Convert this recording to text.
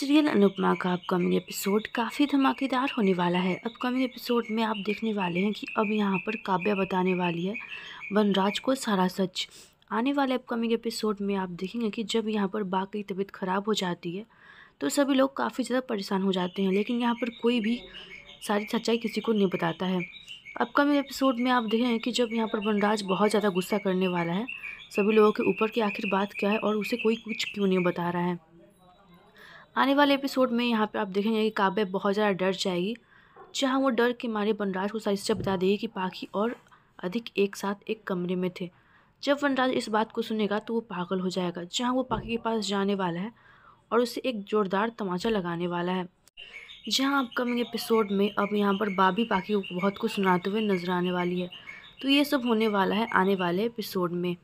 serial Anupama का upcoming episode काफ़ी धमाकेदार होने वाला है अपकमिंग एपिसोड में आप देखने वाले हैं कि अब यहाँ पर काव्या बताने वाली है वनराज को सारा सच आने वाले अपकमिंग एपिसोड में आप देखेंगे कि जब यहाँ पर बा की तबीयत ख़राब हो जाती है तो सभी लोग काफ़ी ज़्यादा परेशान हो जाते हैं लेकिन यहाँ पर कोई भी सारी सच्चाई किसी को नहीं बताता है अपकमिंग एपिसोड में आप देखेंगे कि जब यहाँ पर वनराज बहुत ज़्यादा गुस्सा करने वाला है सभी लोगों के ऊपर की आखिर बात क्या है और उसे कोई कुछ क्यों नहीं बता रहा है आने वाले एपिसोड में यहाँ पे आप देखेंगे कि काव्य बहुत ज़्यादा डर जाएगी जहाँ वो डर के मारे वनराज को साजिशा बता देगी कि पाखी और अधिक एक साथ एक कमरे में थे जब वनराज इस बात को सुनेगा तो वो पागल हो जाएगा जहाँ वो पाखी के पास जाने वाला है और उसे एक ज़ोरदार तमाचा लगाने वाला है जहाँ अपकमिंग एपिसोड में अब यहाँ पर बाबी पाखी को बहुत कुछ सुनाते हुए नजर आने वाली है तो ये सब होने वाला है आने वाले एपिसोड में